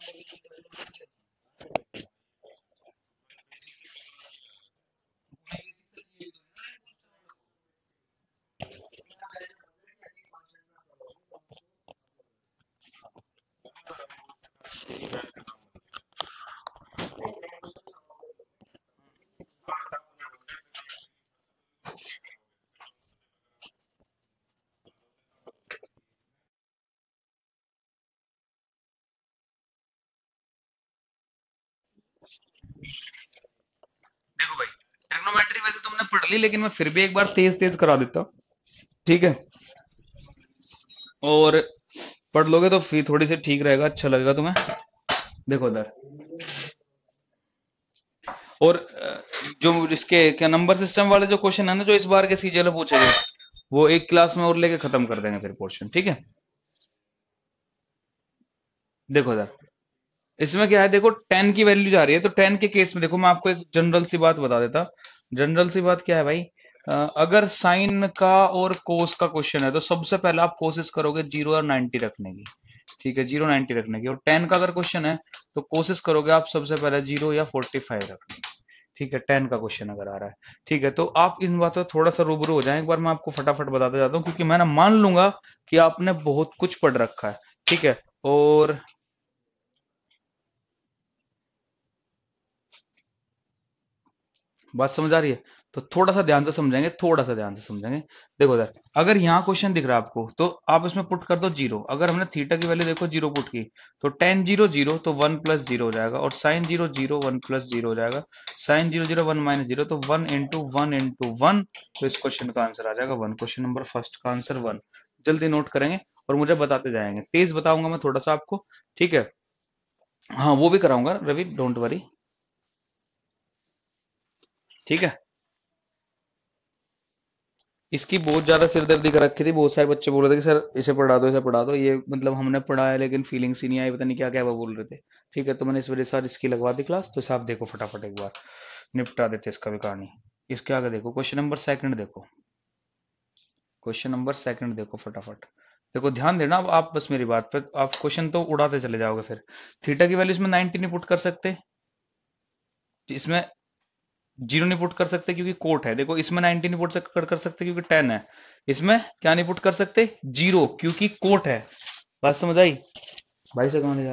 شيء ممكن ली लेकिन मैं फिर भी एक बार तेज तेज करा देता हूँ ठीक है और पढ़ लोगे तो फिर थोड़ी सी ठीक रहेगा अच्छा लगेगा तुम्हें देखो इधर और जो इसके क्या नंबर सिस्टम वाले जो क्वेश्चन है ना जो इस बार के सीजीएल में पूछे गए वो एक क्लास में और लेके खत्म कर देंगे फिर पोर्शन ठीक है देखो सर इसमें क्या है देखो टेन की वैल्यू जा रही है तो टेन के केस में देखो मैं आपको एक जनरल सी बात बता देता जनरल सी बात क्या है भाई अगर साइन का और कोस का क्वेश्चन है तो सबसे पहले आप कोशिश करोगे जीरो और नाइनटी रखने की ठीक है जीरो नाइनटी रखने की और टेन का अगर क्वेश्चन है तो कोशिश करोगे आप सबसे पहले जीरो या फोर्टी फाइव रखने की ठीक है टेन का क्वेश्चन अगर आ रहा है ठीक है तो आप इन बातों थोड़ा सा रूबरू हो जाए एक बार मैं आपको फटाफट बताते जाता हूँ क्योंकि मैं ना मान लूंगा कि आपने बहुत कुछ पढ़ रखा है ठीक है और बात समझ आ रही है तो थोड़ा सा ध्यान से समझेंगे थोड़ा सा ध्यान से समझेंगे देखो सर अगर यहाँ क्वेश्चन दिख रहा है आपको तो आप इसमें पुट कर दो जीरो अगर हमने थीटा की वैल्यू देखो जीरो पुट की तो टेन जीरो जीरो तो वन प्लस जीरो हो जाएगा और sine zero zero one plus zero हो जाएगा sine zero zero one minus zero तो one into one into one तो इस क्वेश्चन का आंसर आ जाएगा वन क्वेश्चन नंबर फर्स्ट का आंसर वन जल्दी नोट करेंगे और मुझे बताते जाएंगे तेज बताऊंगा मैं थोड़ा सा आपको ठीक है हाँ वो भी कराऊंगा रवि डोंट वरी ठीक है इसकी बहुत ज्यादा सिरदर्दी कर रखी थी बहुत सारे बच्चे बोल रहे थे कि सर इसे पढ़ा दो इसे पढ़ा दो ये मतलब हमने पढ़ाया लेकिन फीलिंग्स ही नहीं आई पता नहीं क्या क्या वो बोल रहे थे ठीक है तो मैंने इस वजह से इसकी लगवा दी क्लास तो साहब देखो फटाफट एक बार निपटा देते इसका भी कहानी इसके आगे देखो क्वेश्चन नंबर सेकंड देखो क्वेश्चन नंबर सेकंड देखो फटाफट देखो ध्यान देना आप बस मेरी बात पे आप क्वेश्चन तो उड़ाते चले जाओगे फिर थीटा की वैल्यू इसमें नाइनटी नहीं पुट कर सकते इसमें जीरो नहीं पुट कर सकते क्योंकि कोट है देखो इसमें नाइनटी पुट कर, कर सकते क्योंकि टेन है इसमें क्या नहीं पुट कर सकते जीरो क्योंकि कोट है बात समझ आई भाई से कौन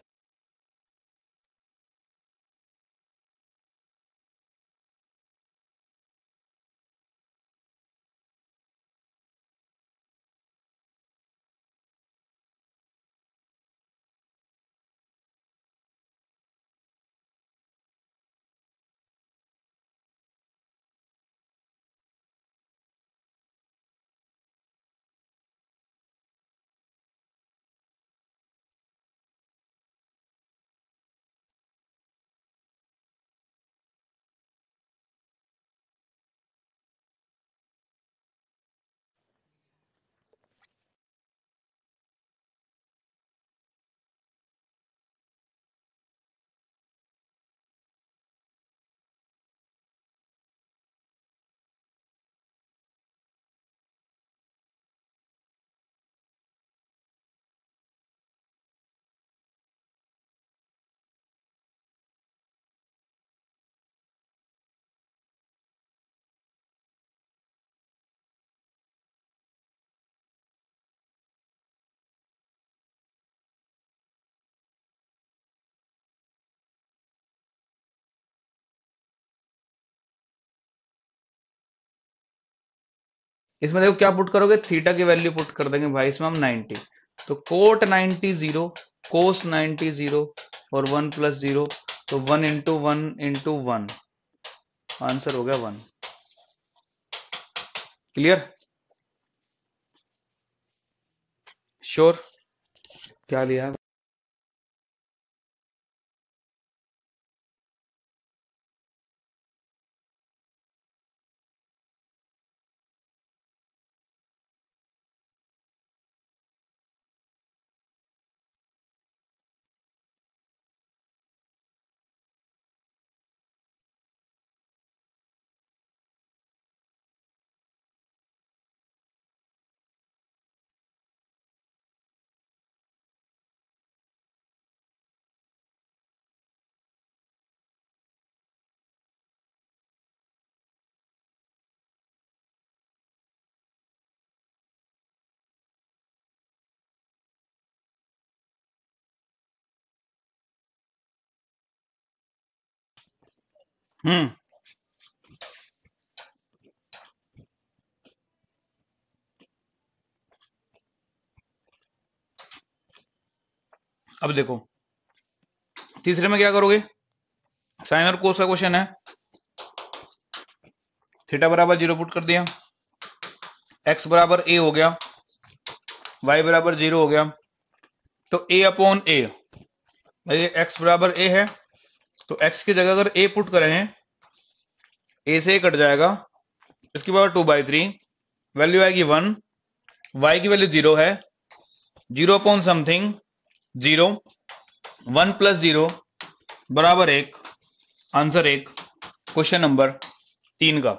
इसमें देखो क्या पुट करोगे थीटा की वैल्यू पुट कर देंगे भाई इसमें हम 90 तो कोट 90 जीरो कोस 90 जीरो और 1 प्लस जीरो तो 1 into one into one answer हो गया वन क्लियर श्योर क्या लिया Hmm. अब देखो तीसरे में क्या करोगे साइन और कोस का क्वेश्चन है थीटा बराबर जीरो पुट कर दिया एक्स बराबर ए हो गया वाई बराबर जीरो हो गया तो ए अपॉन ए एक्स बराबर ए है तो एक्स की जगह अगर ए पुट करें ए से कट जाएगा इसके बाद टू बाई थ्री वैल्यू आएगी वन वाई की वैल्यू जीरो है zero point something zero one plus zero बराबर एक आंसर एक क्वेश्चन नंबर तीन का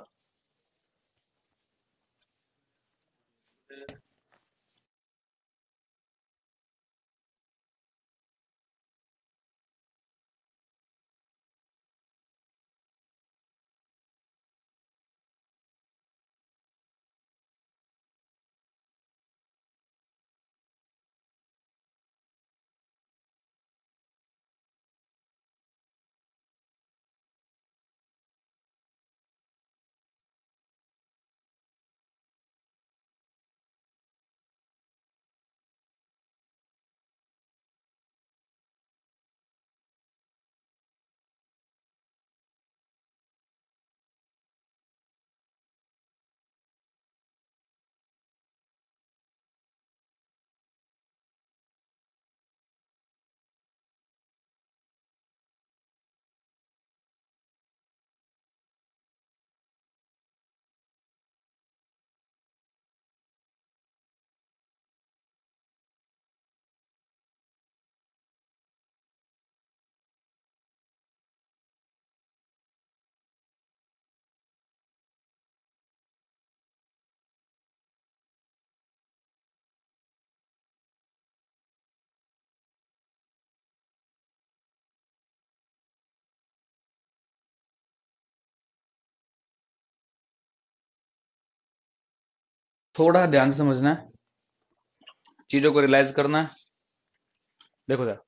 थोड़ा ध्यान से समझना है चीजों को रियलाइज करना है देखो सर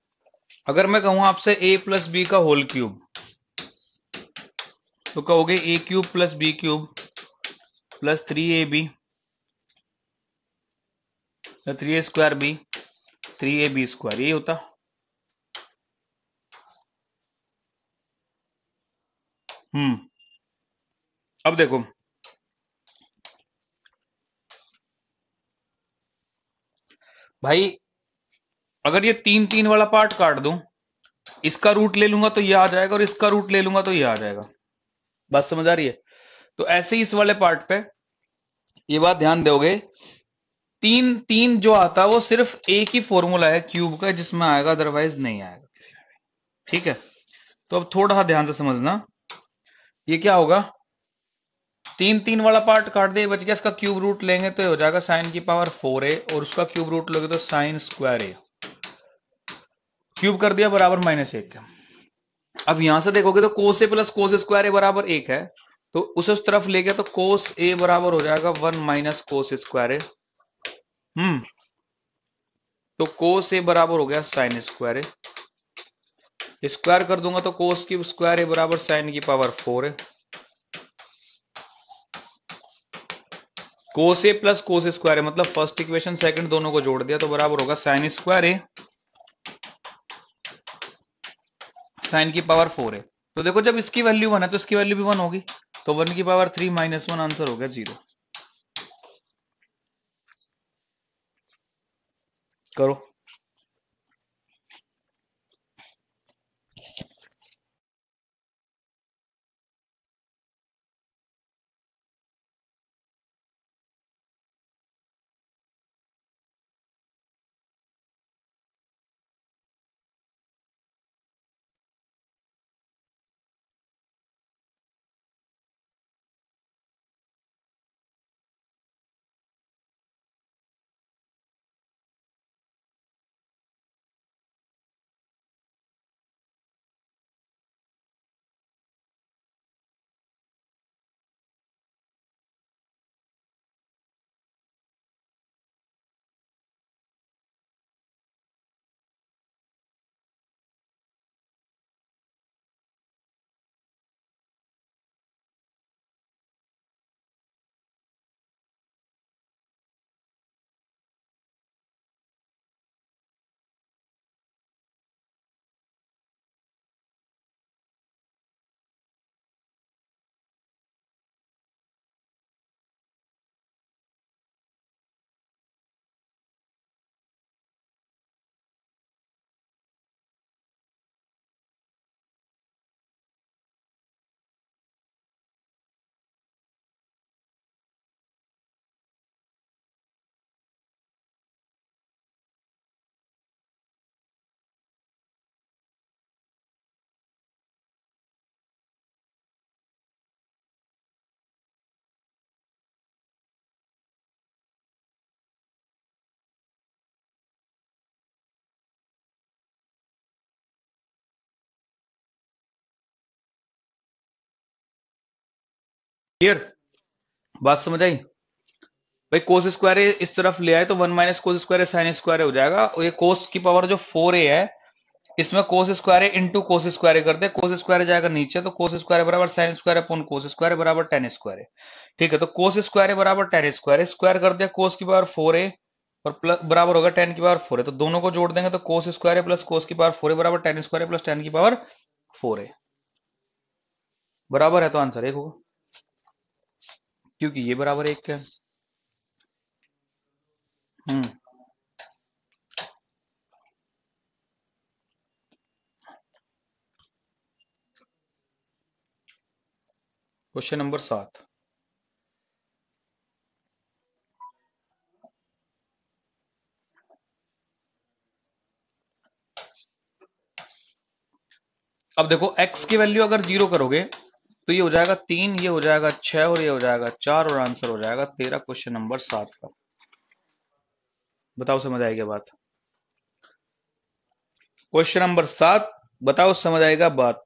अगर मैं कहूं आपसे ए प्लस बी का होल क्यूब तो कहोगे A cube plus B cube plus three A B three A square B three A B square ये होता हम्म अब देखो भाई अगर ये तीन तीन वाला पार्ट काट दूं इसका रूट ले लूंगा तो ये आ जाएगा और इसका रूट ले लूंगा तो ये आ जाएगा बात समझ आ रही है तो ऐसे ही इस वाले पार्ट पे ये बात ध्यान दोगे तीन तीन जो आता है वो सिर्फ एक ही फॉर्मूला है क्यूब का जिसमें आएगा अदरवाइज नहीं आएगा ठीक है तो अब थोड़ा सा ध्यान से समझना ये क्या होगा तीन तीन वाला पार्ट काट दे बच गया इसका क्यूब रूट लेंगे तो हो जाएगा साइन की पावर फोर ए और उसका क्यूब रूट लोगे तो साइन स्क्वायर ए क्यूब कर दिया बराबर माइनस एक अब यहां से देखोगे तो कोस ए प्लस कोस स्क्वायर ए बराबर एक है तो उसे उस तरफ ले गया तो कोस ए बराबर हो जाएगा one minus cos square A हम्म तो कोस ए बराबर हो गया साइन स्क्वायर ए स्क्वायर कर दूंगा तो कोस की स्क्वायर ए बराबर साइन की पावर फोर है कोस ए प्लस कोस स्क्वायर है मतलब फर्स्ट इक्वेशन सेकंड दोनों को जोड़ दिया तो बराबर होगा साइन स्क्वायर ए साइन की पावर फोर है तो देखो जब इसकी वैल्यू वन है तो इसकी वैल्यू भी वन होगी तो वन की power three minus one answer हो गया जीरो करो क्लियर बात समझ आई भाई कोस स्क्वायर इस तरफ ले आए तो one minus cos square sine square हो जाएगा और ये कोस की पावर जो फोर ए है इसमें cos square into cos square कर दे कोस स्क्वायर जाएगा नीचे तो कोस स्क्वायर बराबर sine square upon cos square बराबर टेन स्क्वायर ठीक है तो कोस स्क्वायर बराबर टेन स्क्वायर स्क्वायर कर दे कोस की पावर फोर ए और प्लस बराबर होगा टेन की पावर फोर ए तो दोनों को जोड़ देंगे तो कोस स्क्वायर है प्लस कोस की पावर फोर ए बराबर टेन स्क्वायर प्लस टेन की पावर फोर ए बराबर है तो आंसर एक होगा क्योंकि ये बराबर एक है हम्म क्वेश्चन नंबर सात अब देखो x की वैल्यू अगर जीरो करोगे तो ये हो जाएगा तीन ये हो जाएगा छह और ये हो जाएगा चार और आंसर हो जाएगा तेरह क्वेश्चन नंबर सात का बताओ समझ आएगी बात क्वेश्चन नंबर सात बताओ समझ आएगा बात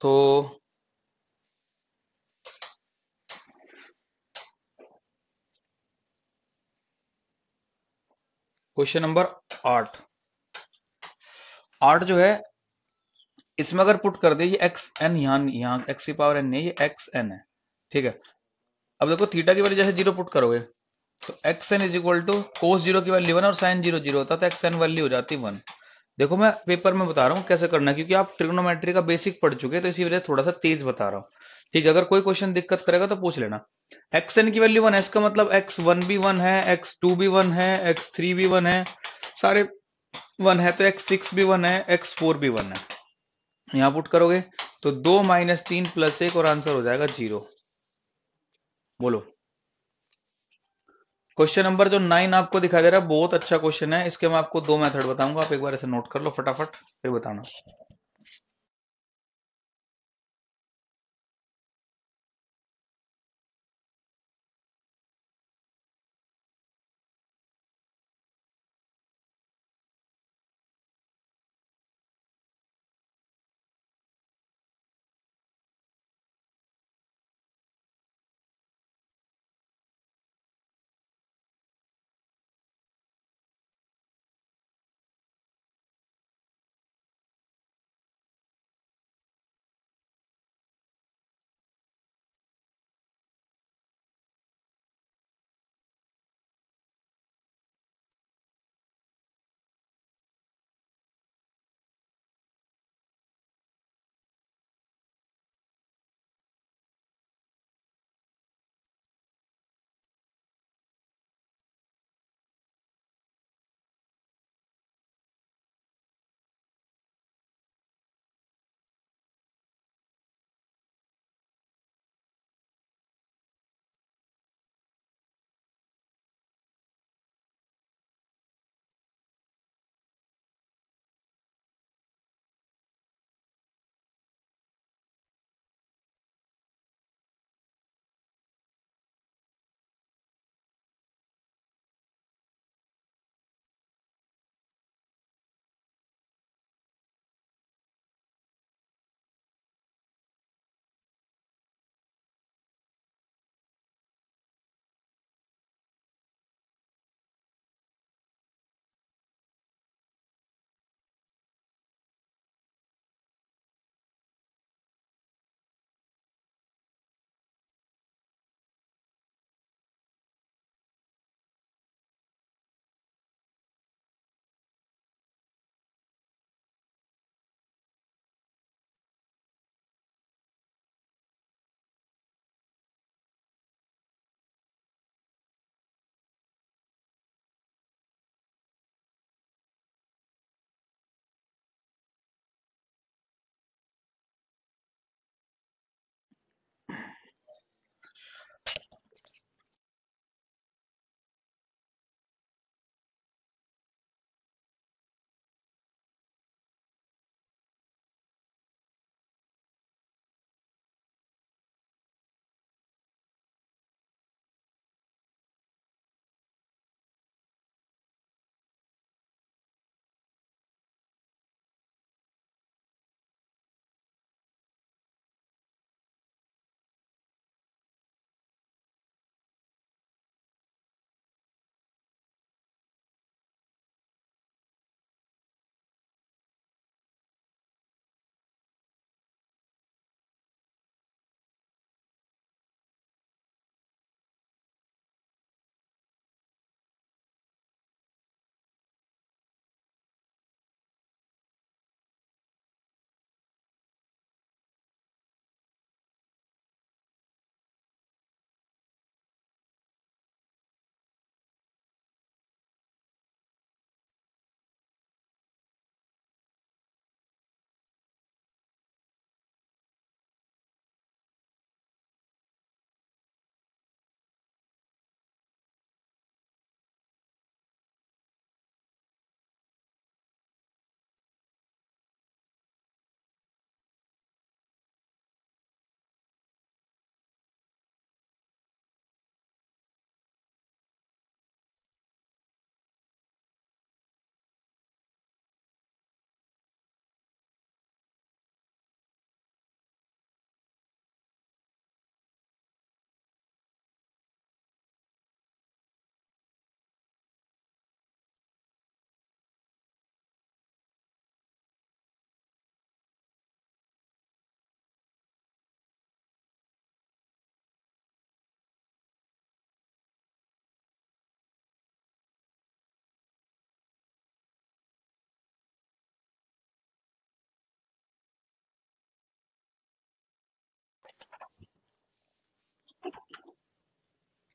तो क्वेश्चन नंबर आठ आठ जो है इसमें अगर पुट कर दे ये एक्स एन यहां यहां एक्स की पावर एन नहीं ये एक्स एन है ठीक है अब देखो थीटा की वैल्यू जैसे जीरो पुट करोगे तो X N is equal to cos zero की वैल्यू वन और साइन जीरो जीरो होता तो एक्स एन वैल्यू हो जाती वन देखो मैं पेपर में बता रहा हूँ कैसे करना क्योंकि आप ट्रिग्नोमेट्री का बेसिक पढ़ चुके हैं तो इसी वजह से थोड़ा सा तेज बता रहा हूँ ठीक है अगर कोई क्वेश्चन दिक्कत करेगा तो पूछ लेना एक्स एन की वैल्यू वन है इसका मतलब एक्स वन भी वन है एक्स टू भी वन है एक्स थ्री भी वन है सारे वन है तो एक्स सिक्स भी वन है एक्स फोर भी वन है यहां पुट करोगे तो दो माइनस तीन प्लस एक और आंसर हो जाएगा जीरो बोलो क्वेश्चन नंबर जो नाइन आपको दिखाई दे रहा है बहुत अच्छा क्वेश्चन है इसके मैं आपको दो मेथड बताऊंगा आप एक बार ऐसे नोट कर लो फटाफट फिर बताना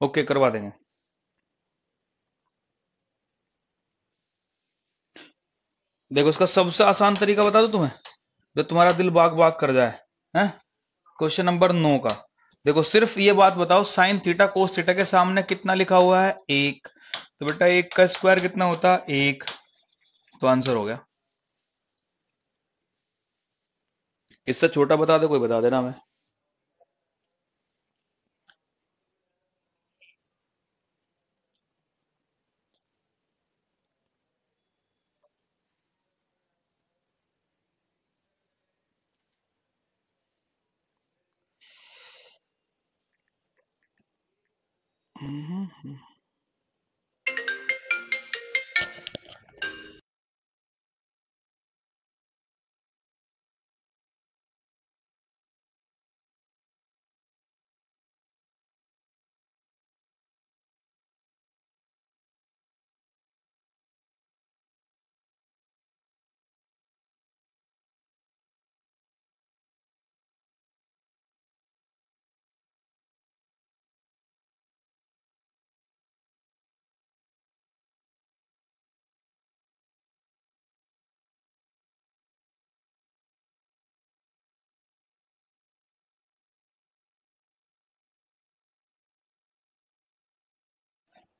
ओके करवा देंगे देखो इसका सबसे आसान तरीका बता दो तुम्हें जो तुम्हारा दिल बाग बाग कर जाए हैं क्वेश्चन नंबर नौ का देखो सिर्फ ये बात बताओ साइन थीटा कोस थीटा के सामने कितना लिखा हुआ है एक तो बेटा एक का स्क्वायर कितना होता है एक तो आंसर हो गया इससे छोटा बता दो कोई बता देना हमें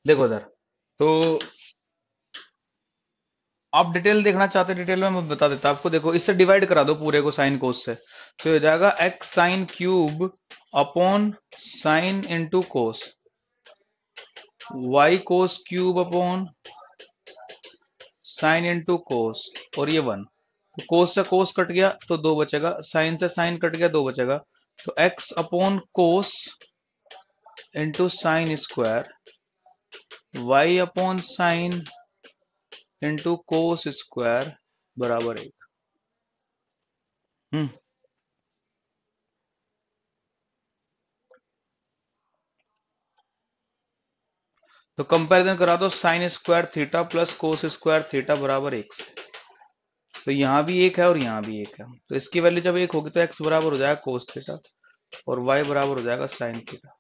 देखो सर तो आप डिटेल देखना चाहते हैं डिटेल में मैं बता देता आपको देखो इससे डिवाइड करा दो पूरे को साइन कोस से तो हो जाएगा X sine cube upon sine into cos Y cos cube upon sine into cos और ये वन तो कोस से कोस कट गया तो दो बचेगा साइन से साइन कट गया दो बचेगा तो X upon cos into sine square Y upon sine into cos square बराबर एक हम्म। तो कंपैरिजन करा दो sine square theta plus cos square theta बराबर एक से तो यहां भी एक है और यहां भी एक है तो इसकी वैल्यू जब एक होगी तो एक्स बराबर हो जाएगा कोस थीटा और वाई बराबर हो जाएगा साइन थीटा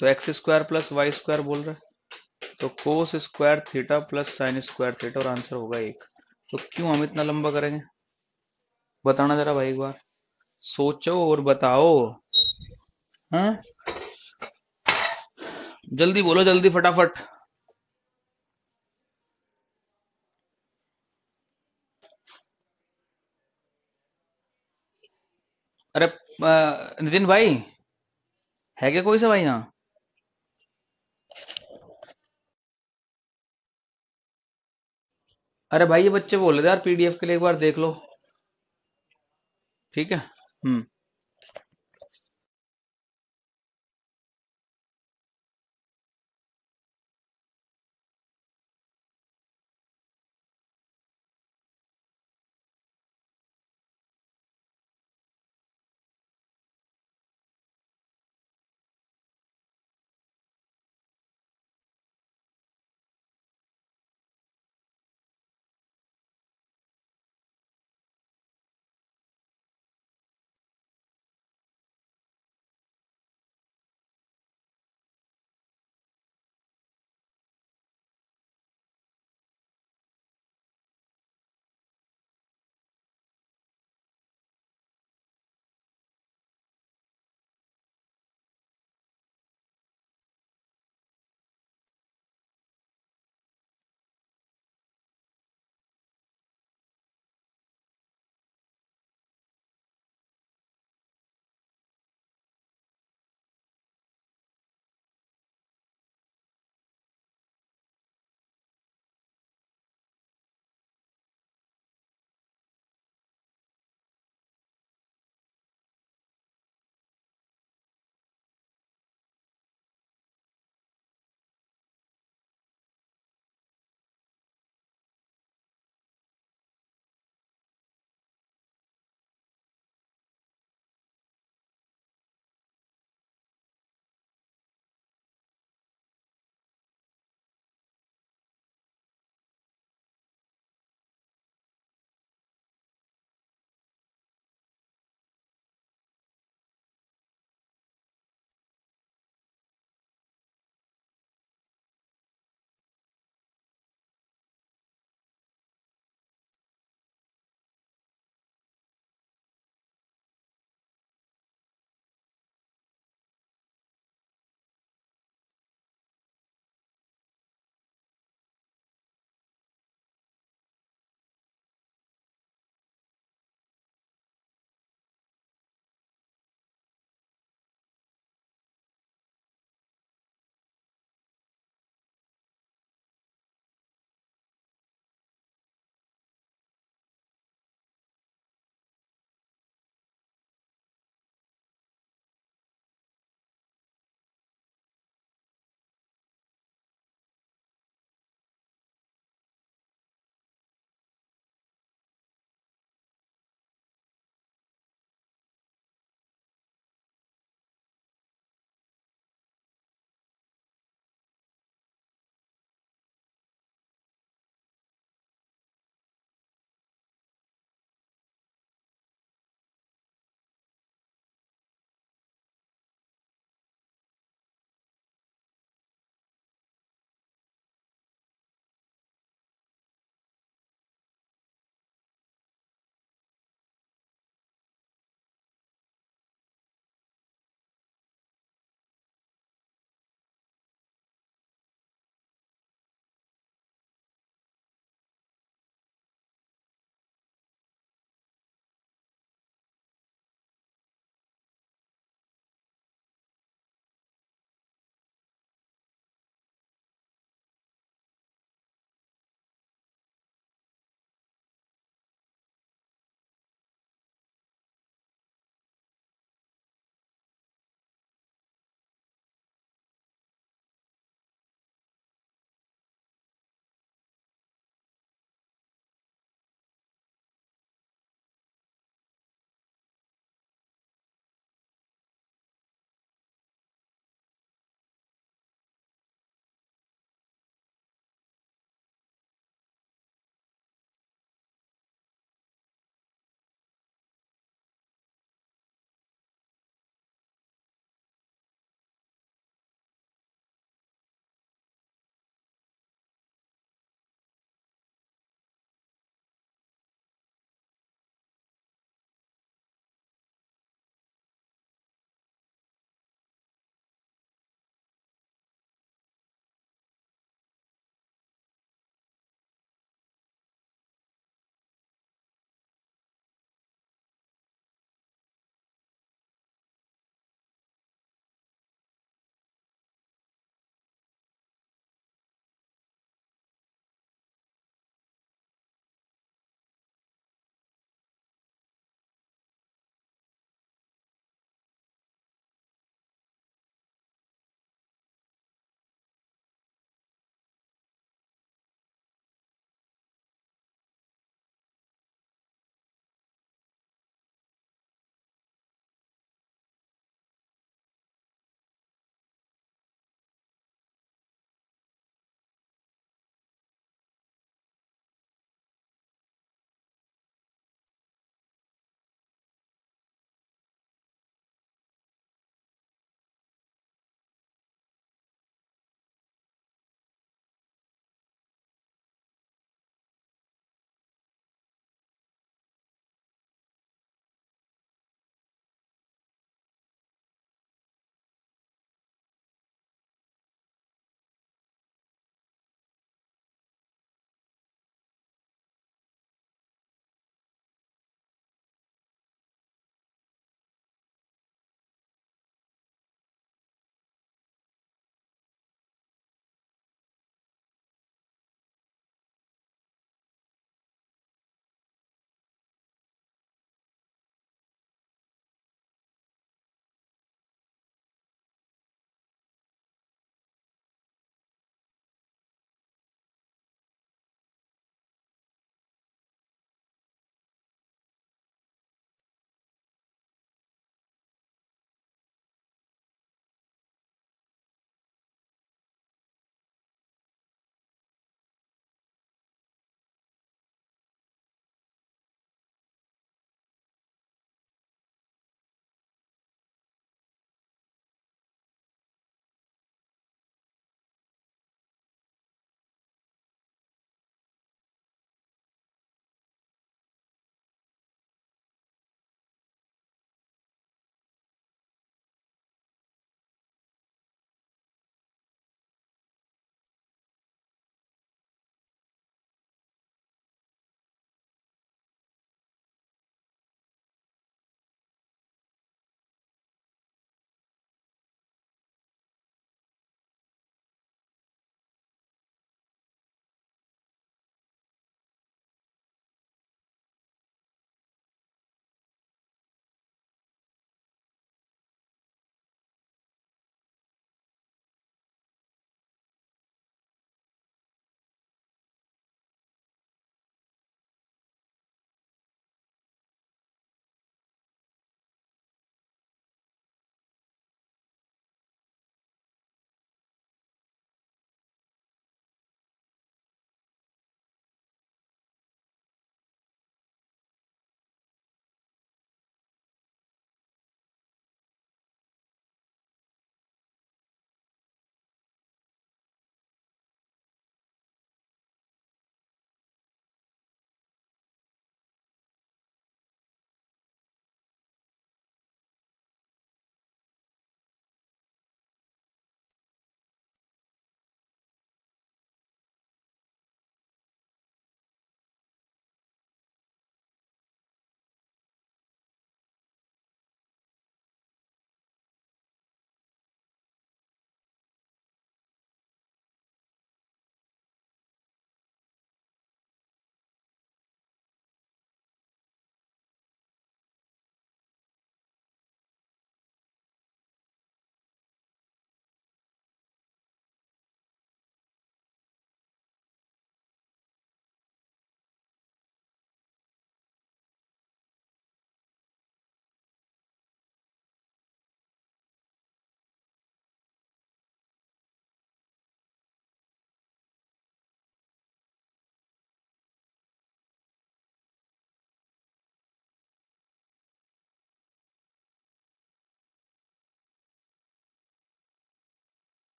तो X square plus Y square बोल रहे हैं तो cos square theta plus sine square theta और आंसर होगा एक तो क्यों हम इतना लंबा करेंगे बताना जरा भाई एक बार सोचो और बताओ हाँ जल्दी बोलो जल्दी फटाफट अरे नितिन भाई है क्या कोई सा भाई यहां अरे भाई ये बच्चे बोल रहे थे यार पीडीएफ के लिए एक बार देख लो ठीक है हम्म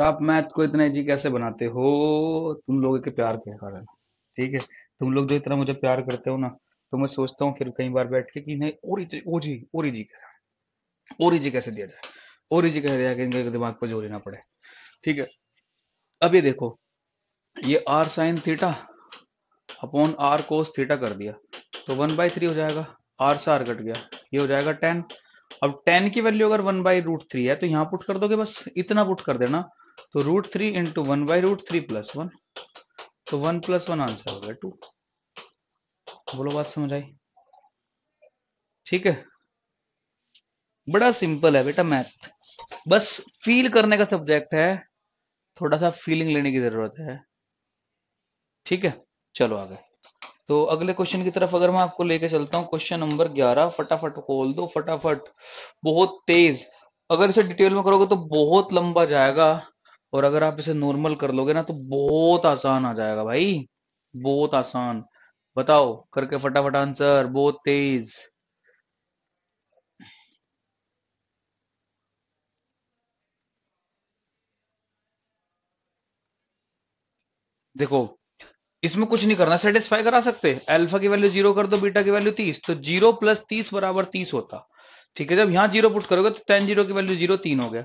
तो आप मैथ को इतना इजी कैसे बनाते हो तुम लोगों के प्यार के कारण ठीक है तुम लोग जो इतना मुझे प्यार करते हो ना तो मैं सोचता हूँ फिर कई बार बैठ के कि नहीं और इजी और जी और इजी कैसे और इजी कैसे दिया जाए और इजी कैसे दिया इनके दिमाग पर जोर ना पड़े ठीक है अब ये देखो ये R sine theta upon R cos theta कर दिया तो वन बाई थ्री हो जाएगा आर से आर कट गया ये हो जाएगा टेन अब टेन की वैल्यू अगर वन बाई रूट थ्री है तो यहाँ पुट कर दोगे बस इतना पुट कर देना तो root three into one by root three plus one तो वन प्लस वन आंसर होगा टू बोलो बात समझ आई ठीक है बड़ा सिंपल है बेटा मैथ बस फील करने का सब्जेक्ट है थोड़ा सा फीलिंग लेने की जरूरत है ठीक है चलो आगे तो अगले क्वेश्चन की तरफ अगर मैं आपको लेके चलता हूं क्वेश्चन नंबर ग्यारह फटाफट खोल दो फटाफट बहुत तेज अगर इसे डिटेल में करोगे तो बहुत लंबा जाएगा और अगर आप इसे नॉर्मल कर लोगे ना तो बहुत आसान आ जाएगा भाई बहुत आसान बताओ करके फटाफट आंसर बहुत तेज देखो इसमें कुछ नहीं करना सेटिस्फाई करा सकते अल्फा की वैल्यू जीरो कर दो बीटा की वैल्यू तीस तो जीरो प्लस तीस बराबर तीस होता ठीक है जब यहां जीरो पुट करोगे तो टेन जीरो की वैल्यू जीरो तीन हो गया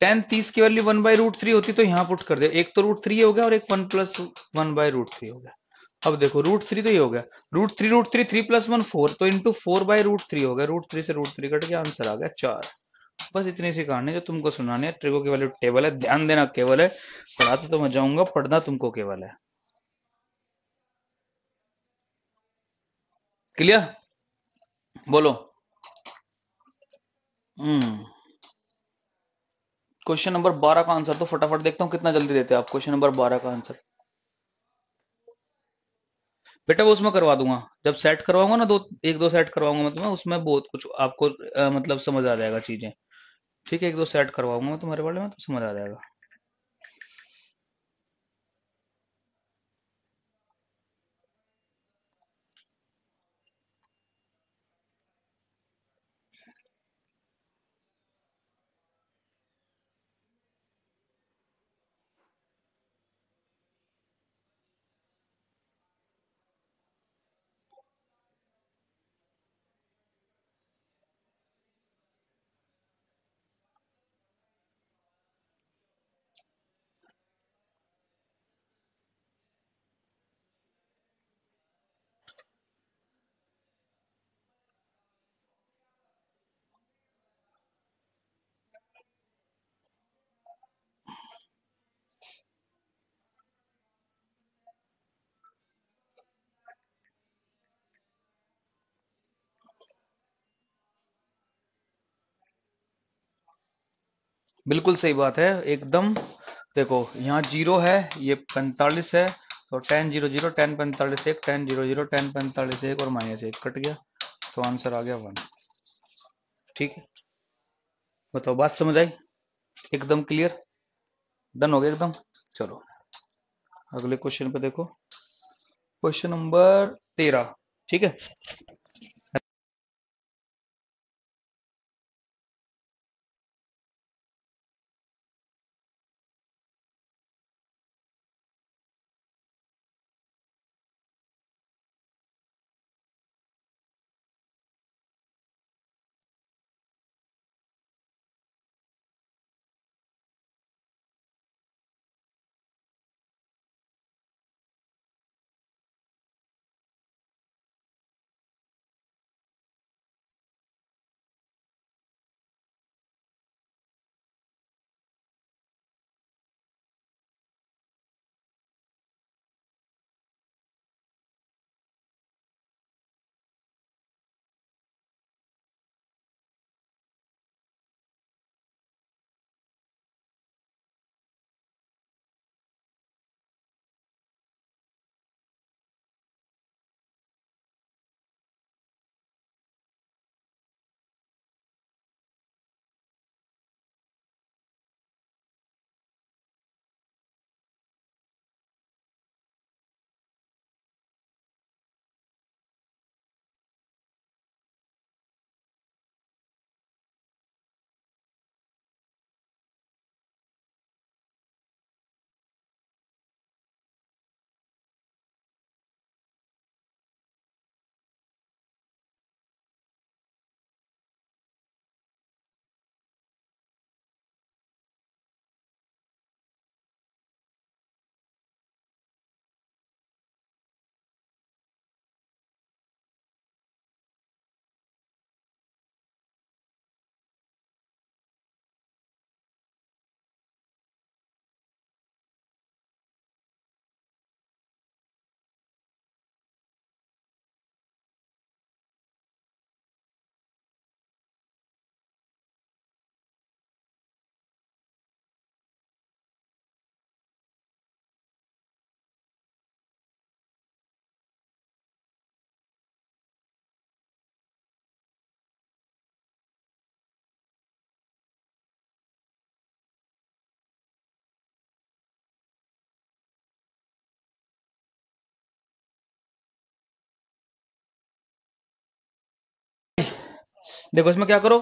टेन तीस की value one by root three होती तो यहां पुट कर दे एक तो रूट थ्री हो गया और एक one plus one by root three हो गया अब देखो रूट थ्री तो ये हो गया root three root three three plus one four तो into four by root three हो गया रूट थ्री से रूट थ्री कट गया आंसर आ गया चार बस इतनी सी कहानी जो तुमको सुनानी है ट्रिगो की वैल्यू टेबल है ध्यान देना केवल है पढ़ाते तो मैं जाऊंगा पढ़ना तुमको केवल है क्लियर बोलो हम्म क्वेश्चन नंबर बारह का आंसर तो फटाफट देखता हूँ कितना जल्दी देते हैं आप क्वेश्चन नंबर बारह का आंसर बेटा वो उसमें करवा दूंगा जब सेट करवाऊंगा ना दो एक दो सेट करवाऊंगा मैं तुम्हें उसमें बहुत कुछ आपको आ, मतलब समझ आ जाएगा चीजें ठीक है एक दो सेट करवाऊंगा तुम्हारे वाले में तो समझ आ जाएगा बिल्कुल सही बात है एकदम देखो यहाँ जीरो है ये पैंतालीस है तो टेन जीरो जीरो टेन पैंतालीस एक टेन जीरो जीरो टेन पैंतालीस एक और माइनस एक कट गया तो आंसर आ गया वन ठीक है बताओ बात समझ आई एकदम क्लियर डन हो गया एकदम चलो अगले क्वेश्चन पे देखो क्वेश्चन नंबर तेरह ठीक है देखो इसमें क्या करो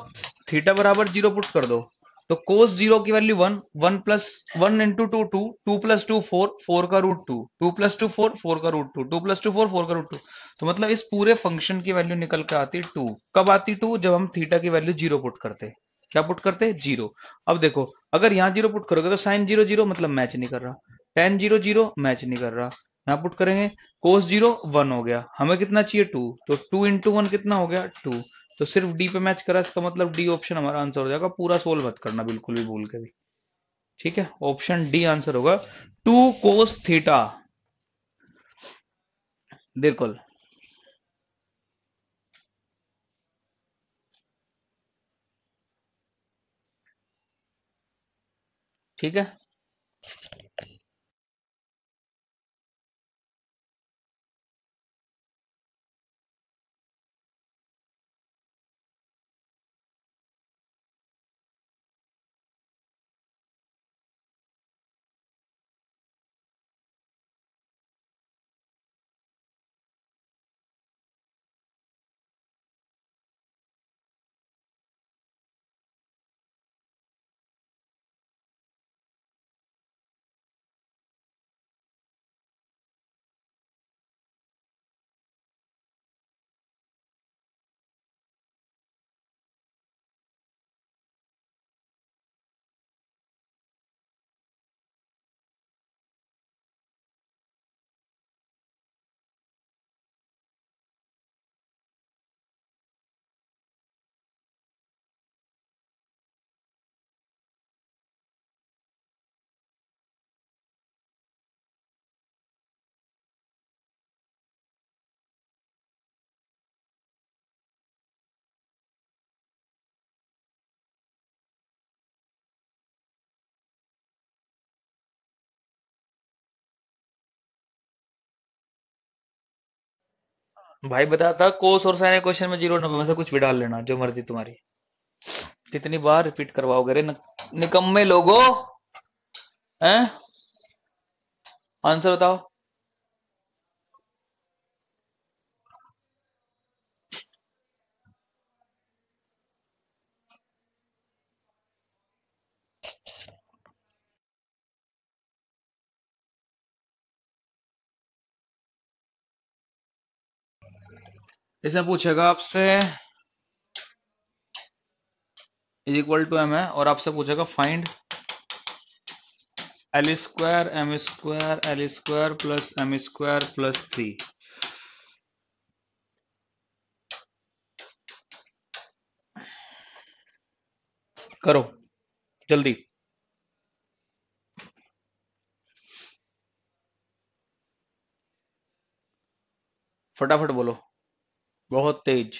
थीटा बराबर जीरो पुट कर दो तो कोस जीरो की value one one plus one into two two two plus two four four का root two two plus two four four का root two two plus two four four का root two तो मतलब इस पूरे function की value निकल कर आती टू कब आती टू जब हम थीटा की वैल्यू जीरो पुट करते क्या पुट करते जीरो अब देखो अगर यहाँ जीरो पुट करोगे तो साइन जीरो जीरो मतलब मैच नहीं कर रहा टेन जीरो जीरो मैच नहीं कर रहा यहाँ पुट करेंगे कोस जीरो वन हो गया हमें कितना चाहिए टू तो टू इंटू वन कितना हो गया टू तो सिर्फ डी पे मैच करा इसका मतलब डी ऑप्शन हमारा आंसर हो जाएगा पूरा सोल्व मत करना बिल्कुल भी भूल के भी ठीक है ऑप्शन डी आंसर होगा टू कोस थीटा बिल्कुल ठीक है भाई बताता कोस और साइन क्वेश्चन में जीरो नंबर में से कुछ भी डाल लेना जो मर्जी तुम्हारी कितनी बार रिपीट करवाओगे रे निकम्मे लोगो हैं आंसर बताओ इसे पूछेगा आपसे इज इक्वल टू एम है और आपसे पूछेगा find L square M square L square plus M square plus three करो जल्दी फटाफट बोलो rotated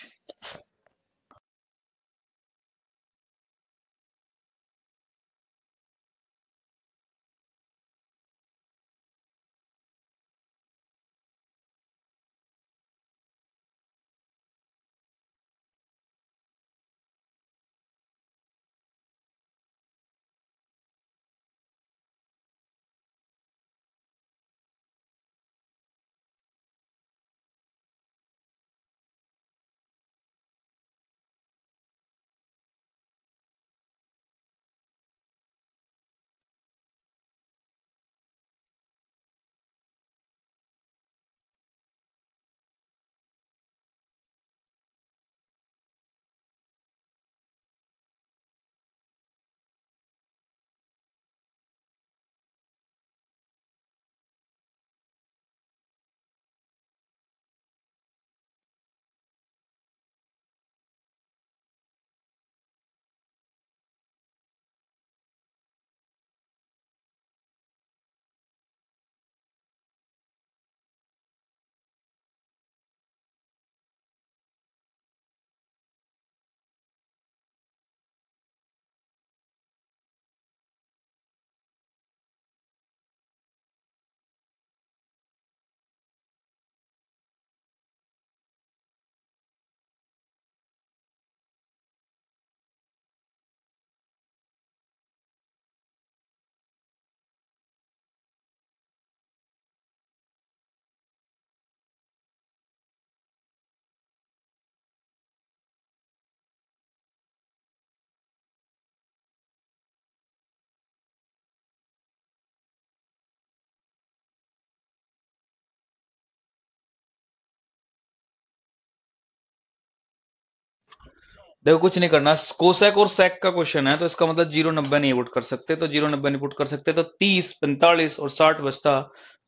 देखो कुछ नहीं करना कोसेक और सेक का क्वेश्चन है तो इसका मतलब जीरो नब्बे नहीं पुट कर सकते तो जीरो नब्बे नहीं पुट कर सकते तो तीस पैंतालीस और साठ बचता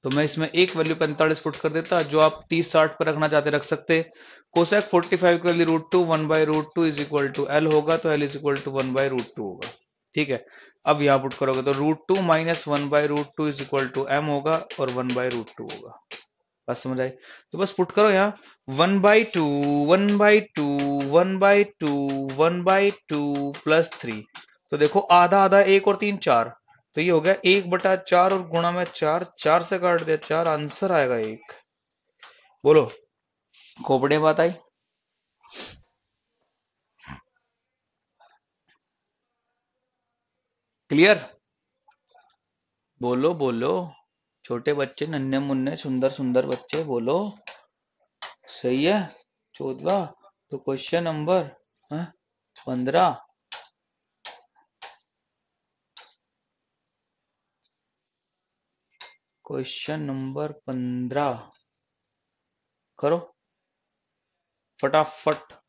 तो मैं इसमें एक वैल्यू पैंतालीस पुट कर देता जो आप तीस साठ पर रखना चाहते रख सकते कोसेक फोर्टी फाइव के लिए root two one by root two is equal to L होगा तो L is equal to one by root two होगा ठीक है अब यहाँ पुट करोगे तो root two minus one by root two is equal to M होगा और वन बाय रूट टू होगा बस समझ आई तो बस पुट करो यहाँ one by two one by two one by two one by two plus three तो देखो आधा आधा एक और तीन चार तो ये हो गया एक बटा चार और गुणा में चार चार से काट दिया चार आंसर आएगा एक बोलो खोपड़े बात आई क्लियर बोलो बोलो छोटे बच्चे नन्हे मुन्ने सुंदर सुंदर बच्चे बोलो सही है चौदवा तो क्वेश्चन नंबर हाँ, पंद्रह क्वेश्चन नंबर पंद्रह करो फटाफट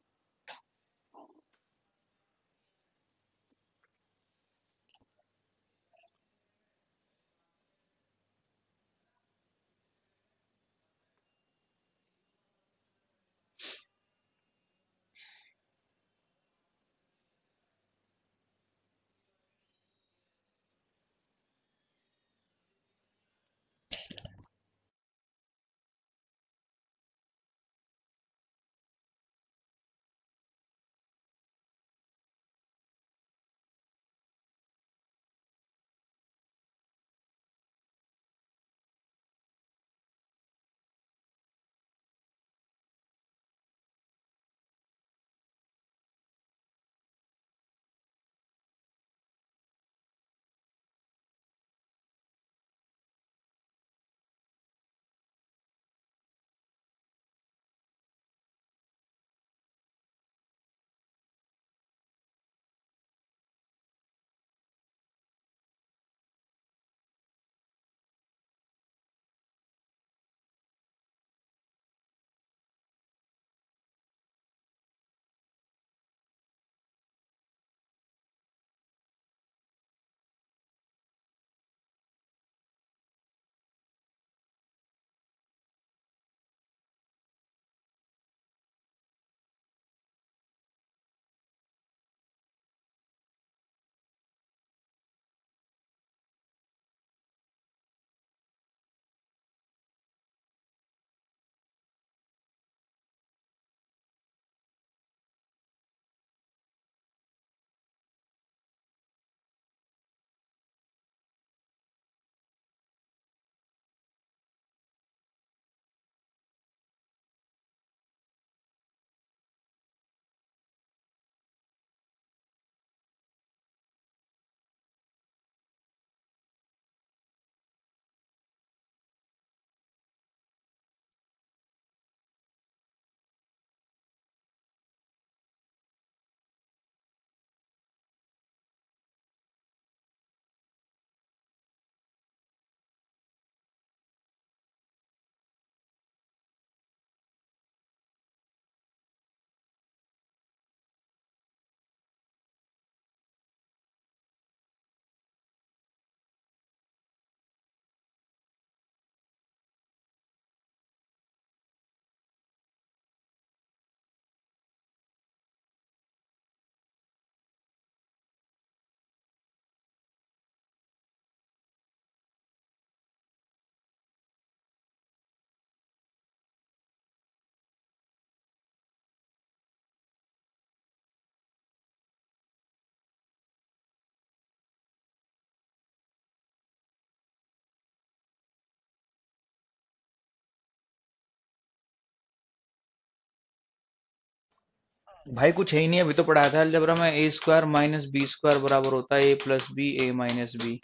भाई कुछ है ही नहीं अभी तो पढ़ाया था अलजबरा में A square minus B square बराबर होता है A plus B A minus B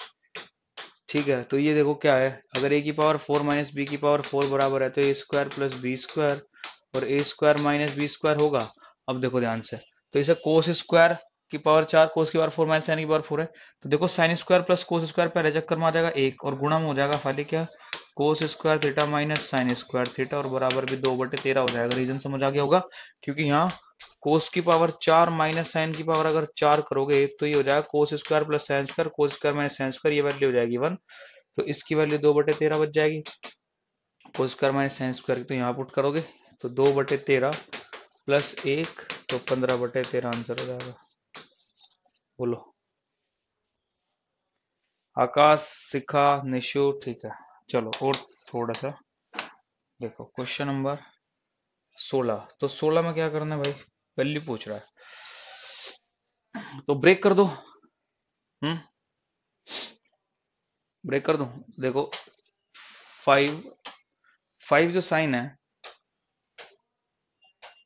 ठीक है तो ये देखो क्या है अगर ए की पावर फोर माइनस बी की पावर फोर बराबर है तो A square plus B square और A square minus B square होगा अब देखो ध्यान से तो इसे कोस स्क्वायर की पावर चार कोस की पावर फोर माइनस साइन की पावर फोर है तो देखो sine square plus cos square पहले चक्कर में जाएगा एक और गुणा में हो जाएगा खाली क्या cos square theta minus sine square theta और बराबर भी दो बटे तेरह हो जाएगा रीजन समझ आ गया होगा क्योंकि यहाँ कोस की पावर चार माइनस साइन की पावर अगर चार करोगे तो ये हो जाएगा cos square plus sine square cos square minus sine square ये वैल्यू हो जाएगी वन तो इसकी वैल्यू दो बटे तेरह बच जाएगी cos square minus sine square तो यहाँ पुट करोगे तो दो बटे तेरह प्लस एक तो पंद्रह बटे तेरह आंसर हो जाएगा बोलो आकाश सिखा निशु ठीक है चलो और थोड़ा सा देखो क्वेश्चन नंबर सोलह तो सोलह में क्या करना है भाई वैल्यू पूछ रहा है तो ब्रेक कर दो हम्म ब्रेक कर दो देखो फाइव फाइव जो साइन है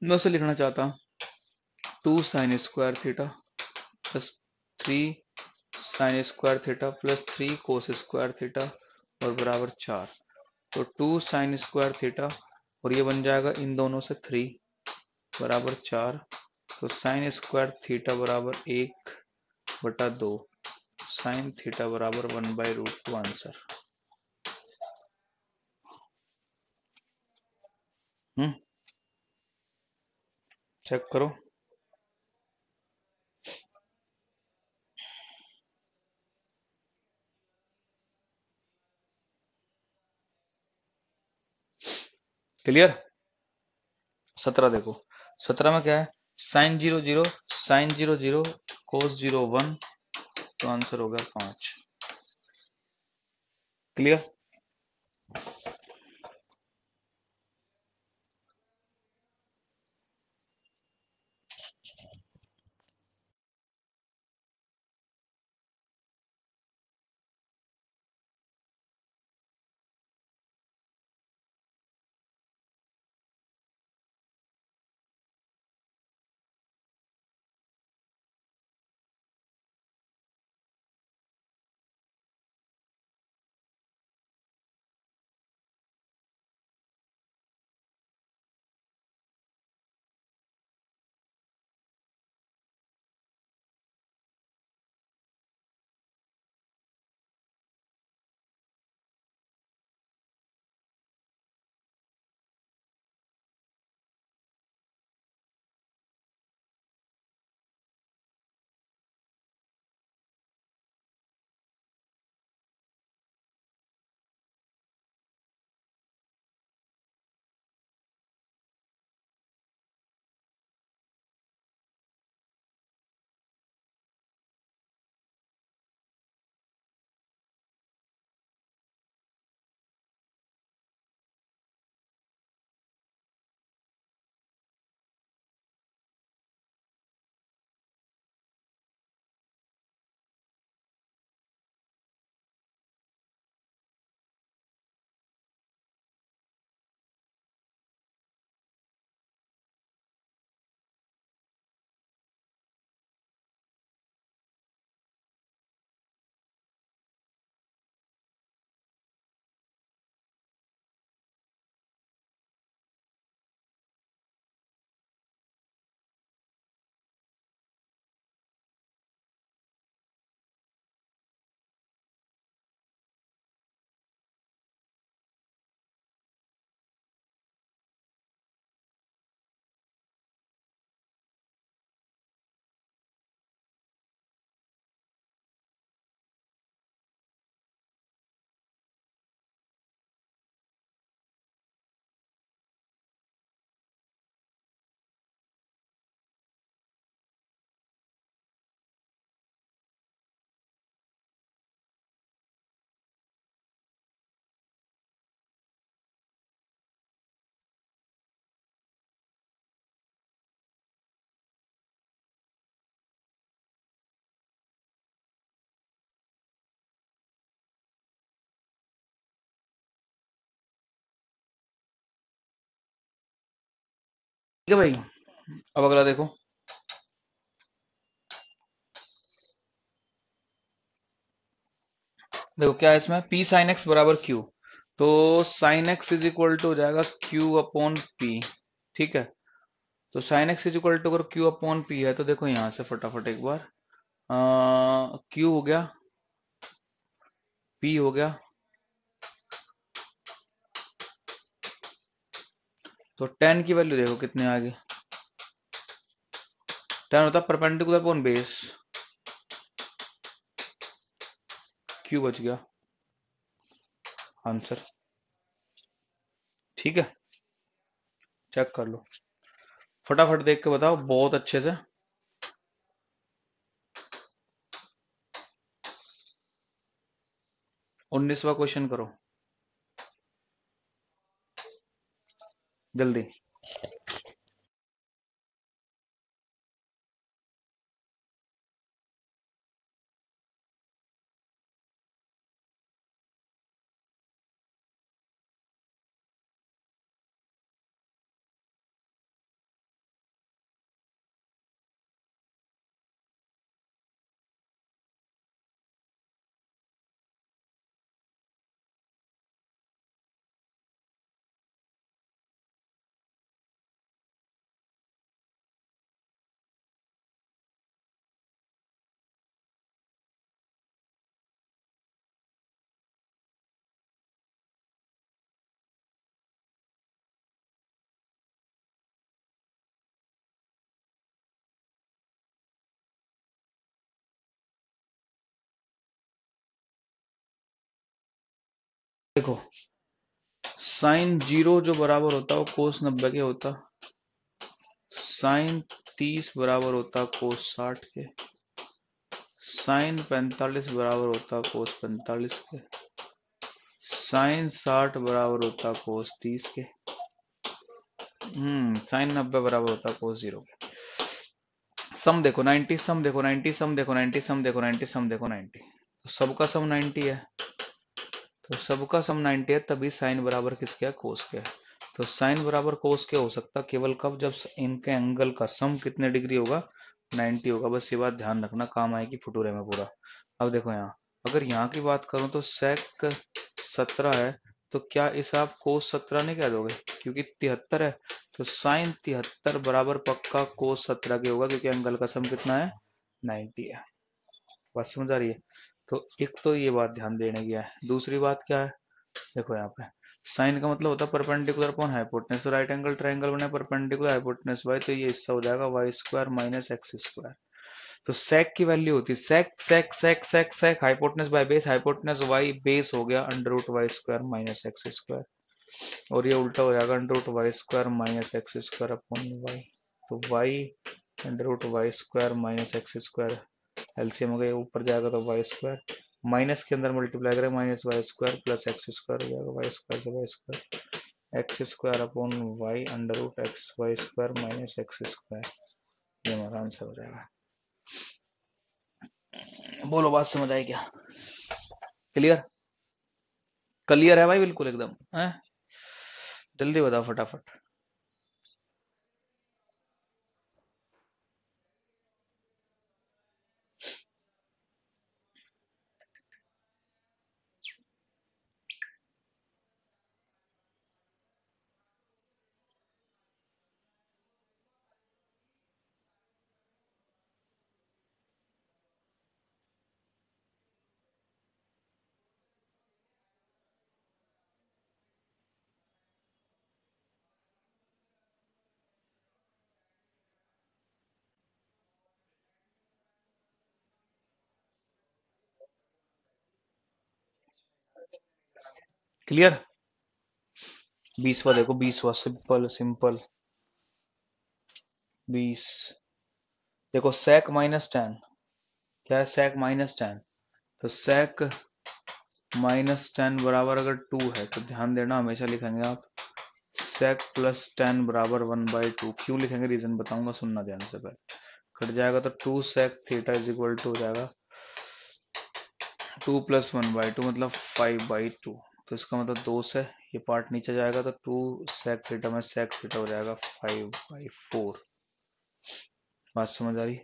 मैं उसे लिखना चाहता हूं two sine square theta plus three sine square theta plus three cos square theta और बराबर चार तो टू साइन स्क्वायर थीटा और ये बन जाएगा इन दोनों से थ्री बराबर चार तो साइन स्क्वायर थीटा बराबर एक बटा दो साइन थीटा बराबर one by root two answer हम्म चेक करो क्लियर सत्रह देखो सत्रह में क्या है sine zero zero sine zero zero cos zero one तो आंसर होगा पांच क्लियर ठीक है भाई अब अगला देखो देखो क्या है इसमें पी साइन एक्स बराबर क्यू तो sine X is equal to हो जाएगा क्यू अपॉन पी ठीक है तो sine X is equal to अगर क्यू अपॉन पी है तो देखो यहां से फटाफट एक बार क्यू हो गया पी हो गया तो टेन की वैल्यू देखो कितने आ गई टेन होता परपेंडिकुलर अपॉन बेस क्यू बच गया आंसर ठीक है चेक कर लो फटाफट देख के बताओ बहुत अच्छे से उन्नीसवा क्वेश्चन करो जल्दी देखो साइन जीरो जो बराबर होता है वो कोस नब्बे के होता साइन तीस बराबर होता कोस साठ के साइन पैंतालीस बराबर होता कोस पैंतालीस के साइन साठ बराबर होता कोस तीस के हम्म साइन नब्बे बराबर होता कोस जीरो के सम देखो नाइन्टी सम देखो नाइन्टी सम देखो नाइन्टी सम देखो नाइन्टी सम देखो नाइन्टी तो सबका सम नाइन्टी है तो सबका सम 90 है तभी साइन बराबर किसके है कोस के है तो साइन बराबर कोस के हो सकता केवल कब जब इनके एंगल का सम कितने डिग्री होगा 90 होगा बस ये बात ध्यान रखना काम आएगी फुटूरे में पूरा अब देखो यहाँ अगर यहाँ की बात करूं तो सेक सत्रह है तो क्या इस आप कोस सत्रह नहीं कह दोगे क्योंकि तिहत्तर है तो साइन तिहत्तर बराबर पक्का कोस सत्रह के होगा क्योंकि एंगल का सम कितना है नाइन्टी है बस समझ आ रही है तो एक तो ये बात ध्यान देने की है दूसरी बात क्या है देखो यहाँ पे साइन का मतलब होता है perpendicular upon hypotenuse right angle triangle बने परपेंडिकुलर हाइपोटनेस वाई तो ये हिस्सा हो जाएगा Y square minus X square तो सेक की वैल्यू होती है sec sec sec sec hypotenuse by base hypotenuse Y base हो गया under root Y square minus X square और ये उल्टा हो जाएगा under root Y square minus X square upon Y तो Y under root Y square minus X square LCM हो गया ऊपर जाएगा तो वाई स्क्वायर माइनस के अंदर मल्टीप्लाई करें minus Y square plus X square हो जाएगा वाई स्क्वायर से Y square X square upon Y under root X Y square minus X square ये हमारा आंसर हो जाएगा बोलो बात समझ आई क्या क्लियर क्लियर है भाई बिल्कुल एकदम है जल्दी बताओ फटाफट क्लियर बीसवा देखो बीसवा सिंपल सिंपल बीस देखो sec माइनस टेन क्या है sec माइनस टेन तो sec माइनस टेन बराबर अगर टू है तो ध्यान देना हमेशा लिखेंगे आप sec प्लस टेन बराबर वन बाई टू क्यों लिखेंगे रीजन बताऊंगा सुनना ध्यान से पहले कट जाएगा तो two sec theta is equal to हो जाएगा two plus one by two मतलब फाइव बाई टू तो इसका मतलब दो से ये पार्ट नीचे जाएगा तो टू सेक थीटा में सेक थीटा हो जाएगा फाइव बाई फोर बात समझ आ रही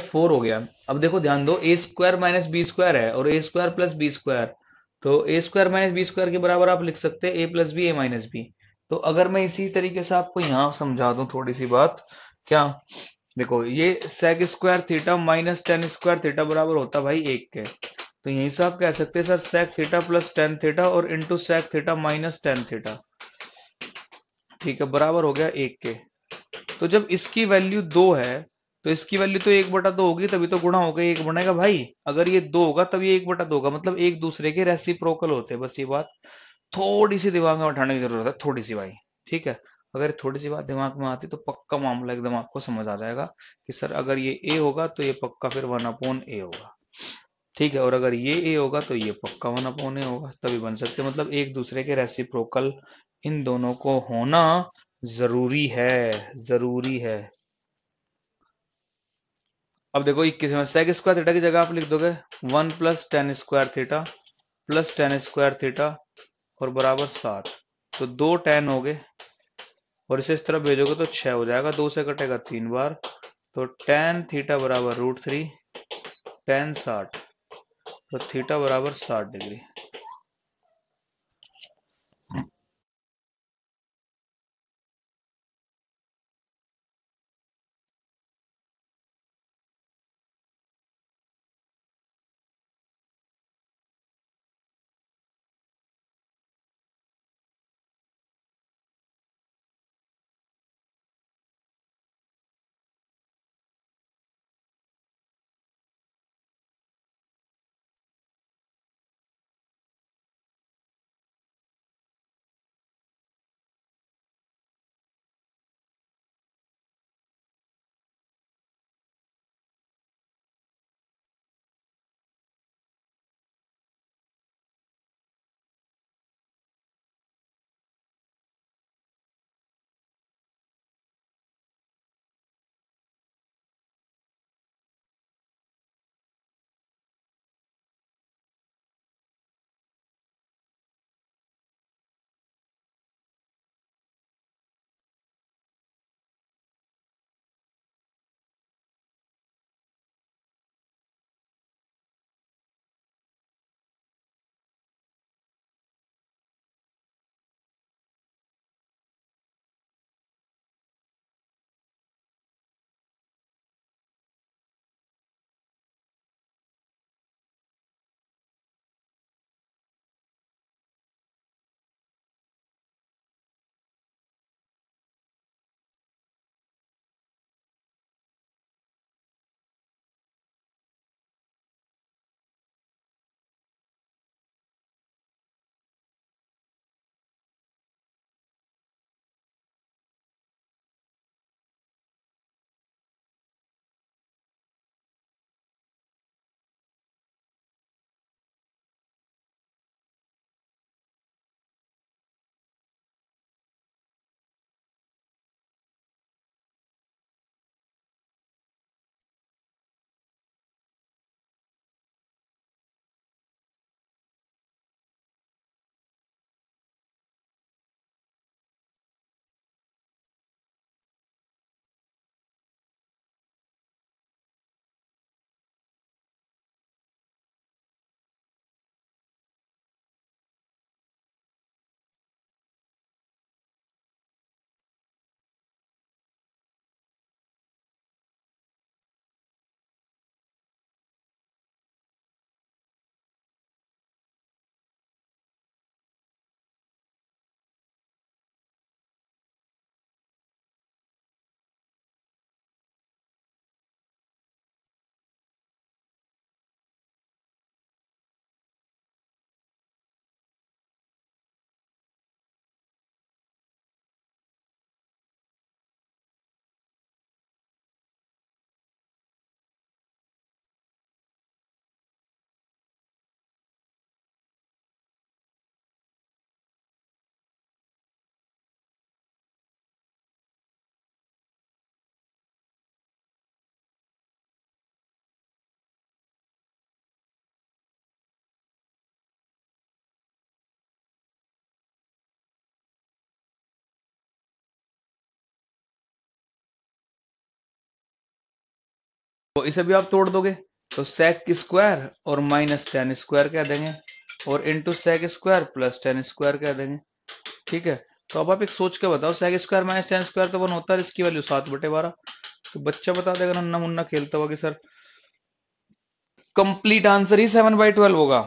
फोर हो गया अब देखो ध्यान दो A square minus B square है और A square plus B square तो A square minus B square के बराबर आप लिख सकते हैं A plus B A minus B तो अगर मैं इसी तरीके से आपको यहां समझा दूं थोड़ी सी बात क्या देखो ये sec square theta minus tan square theta बराबर होता भाई एक के तो यहीं से आप कह सकते हैं sir sec theta plus tan theta और into sec theta minus tan theta ठीक है बराबर हो गया एक के तो जब इसकी वैल्यू दो है तो इसकी वैल्यू तो एक बटा दो होगी तभी तो गुणा होगा एक बनेगा भाई अगर ये दो होगा तब ये एक बटा दो होगा मतलब एक दूसरे के प्रोकल होते बस ये बात थोड़ी सी दिमाग में उठाने की जरूरत है थोड़ी सी भाई ठीक है अगर थोड़ी सी बात दिमाग में आती तो पक्का मामला एकदम आपको समझ आ जाएगा कि सर अगर ये ए होगा तो ये पक्का फिर वन अपोन ए होगा ठीक है और अगर ये ए होगा तो ये पक्का वन अपोन ए होगा तभी बन सकते मतलब एक दूसरे के रेसी इन दोनों को होना जरूरी है जरूरी है अब देखो इक्कीस में सेक स्क्वायर थीटा की जगह आप लिख दोगे one plus tan square theta plus tan square theta और बराबर सात तो दो टेन हो गए और इसे इस तरह भेजोगे तो छह हो जाएगा दो से कटेगा तीन बार तो टेन थीटा बराबर रूट थ्री टेन साठ तो थीटा बराबर साठ डिग्री तो इसे भी आप तोड़ दोगे तो sec स्क्वायर और माइनस टेन स्क्वायर कह देंगे और into sec square plus tan square कह देंगे ठीक है तो अब आप एक सोच के बताओ sec square minus tan square तो वन होता है इसकी वैल्यू सात बटे बारह तो बच्चा बता देगा नन्ना मुन्ना खेलता होगा कि सर कंप्लीट आंसर ही सेवन बाई ट्वेल्व होगा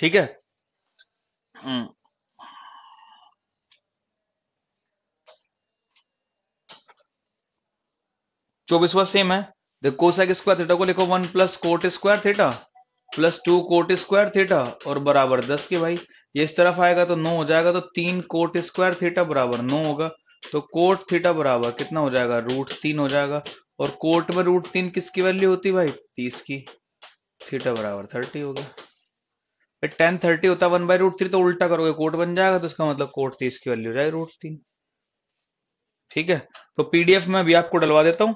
ठीक है हम्म। चौबीसवा सेम है देखो स्क्वायर थीटा को लिखो one plus cot square theta plus two cot square theta और बराबर दस के भाई ये इस तरफ आएगा तो नो हो जाएगा तो तीन कोट स्क्वायर थीटा बराबर नो होगा तो कोट थीटा बराबर कितना हो जाएगा रूट तीन हो जाएगा और कोट में रूट तीन किसकी वैल्यू होती भाई तीस की थीटा बराबर थर्टी होगा गया टेन थर्टी होता वन बाई रूट थ्री तो उल्टा करोगे कोट बन जाएगा तो इसका मतलब कोट थी इसकी वैल्यू जाए रूट तीन ठीक है तो पीडीएफ में अभी आपको डलवा देता हूं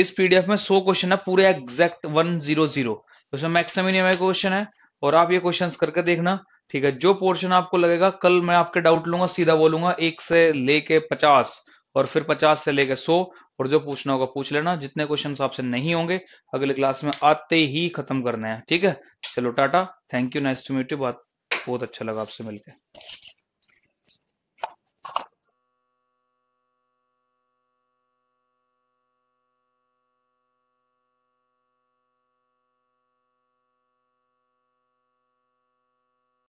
इस पीडीएफ में सो क्वेश्चन है पूरे एग्जैक्ट वन जीरो जीरो उसमें क्वेश्चन है और आप ये क्वेश्चन करके देखना ठीक है जो पोर्शन आपको लगेगा कल मैं आपके डाउट लूंगा सीधा बोलूंगा एक से लेके पचास और फिर पचास से लेके सो और जो पूछना होगा पूछ लेना जितने क्वेश्चन आपसे नहीं होंगे अगले क्लास में आते ही खत्म करने हैं ठीक है चलो tata thank you nice to meet you बहुत बहुत अच्छा लगा आपसे मिलकर